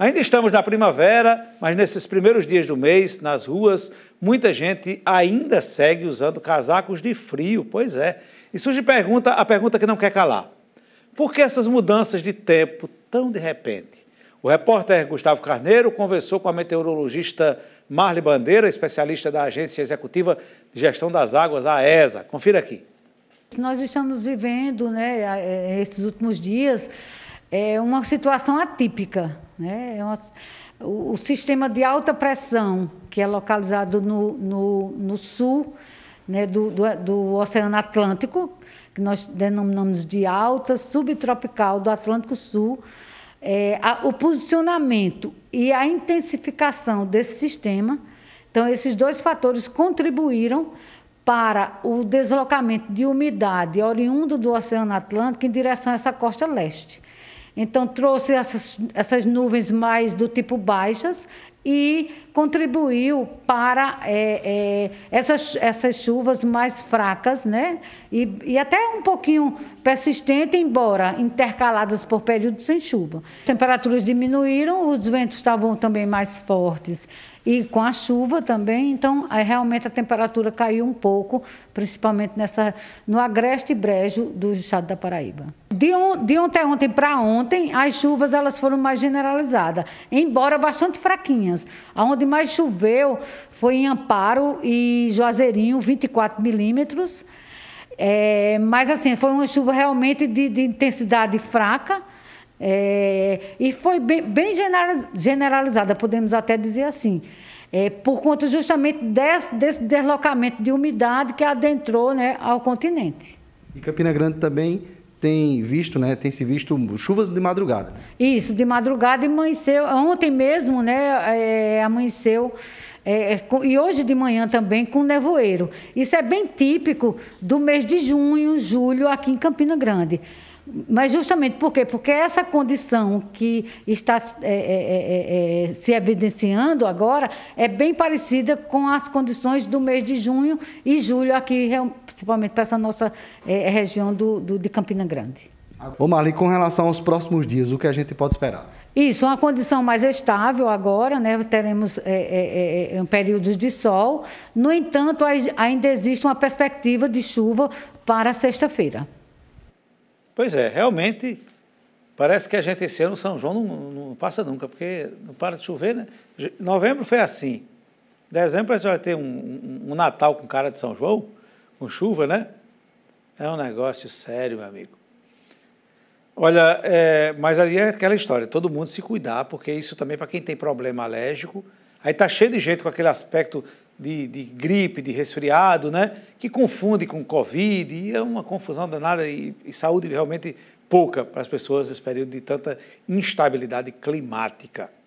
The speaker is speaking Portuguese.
Ainda estamos na primavera, mas nesses primeiros dias do mês, nas ruas, muita gente ainda segue usando casacos de frio, pois é. E surge pergunta, a pergunta que não quer calar. Por que essas mudanças de tempo tão de repente? O repórter Gustavo Carneiro conversou com a meteorologista Marli Bandeira, especialista da Agência Executiva de Gestão das Águas, a ESA. Confira aqui. Nós estamos vivendo, né, é, é, esses últimos dias, é uma situação atípica. Né? É uma, o, o, sistema de alta pressão, que é localizado no, no, no sul né, do, do, do Oceano Atlântico, que nós denominamos de alta subtropical do Atlântico Sul, é, a, o posicionamento e a intensificação desse sistema. Então, esses dois fatores contribuíram para o deslocamento de umidade oriunda do Oceano Atlântico em direção a essa costa leste. Então, trouxe essas, essas nuvens mais do tipo baixas e contribuiu para é, é, essas, essas chuvas mais fracas, né? E, e, até um pouquinho persistente, embora intercaladas por períodos sem chuva. Temperaturas diminuíram, os ventos estavam também mais fortes. E com a chuva também, então é, realmente a temperatura caiu um pouco, principalmente nessa, no agreste brejo do estado da Paraíba de, on, de ontem, ontem para ontem, as chuvas elas foram mais generalizadas, embora bastante fraquinhas. Aonde mais choveu foi em Amparo e Juazeirinho, 24 milímetros. É, mas assim, foi uma chuva realmente de, de intensidade fraca. É, e foi bem, bem, generalizada, podemos até dizer assim, é, por conta justamente desse, desse, deslocamento de umidade que adentrou né, ao continente. E Campina Grande também tem visto, né? Tem se visto chuvas de madrugada. Isso, de madrugada amanheceu. Ontem mesmo, né? É, amanheceu. É, é e hoje de manhã também com nevoeiro. Isso é bem típico do mês de junho, julho, aqui em Campina Grande. Mas justamente por quê? Porque essa condição que está é é, é, é, é, se evidenciando agora é bem parecida com as condições do mês de junho e julho aqui, principalmente para essa nossa é, região do, do, de Campina Grande. Ô Marli, com relação aos próximos dias, o que a gente pode esperar? Isso, uma condição mais estável agora, né? teremos é, é, é, um de sol. No entanto, ainda existe uma perspectiva de chuva para sexta-feira. Pois é, realmente parece que a gente esse ano São João não, não passa nunca, porque não para de chover, né? Novembro foi assim. Dezembro a gente vai ter um, um, um Natal com cara de São João, com chuva, né? É um negócio sério, meu amigo. Olha, é, mas aí é aquela história, todo mundo se cuidar, porque isso também é para quem tem problema alérgico, aí tá cheio de gente com aquele aspecto de, de, gripe, de resfriado, né? que confunde com Covid, e é uma confusão danada e, e saúde realmente pouca para as pessoas nesse período de tanta instabilidade climática.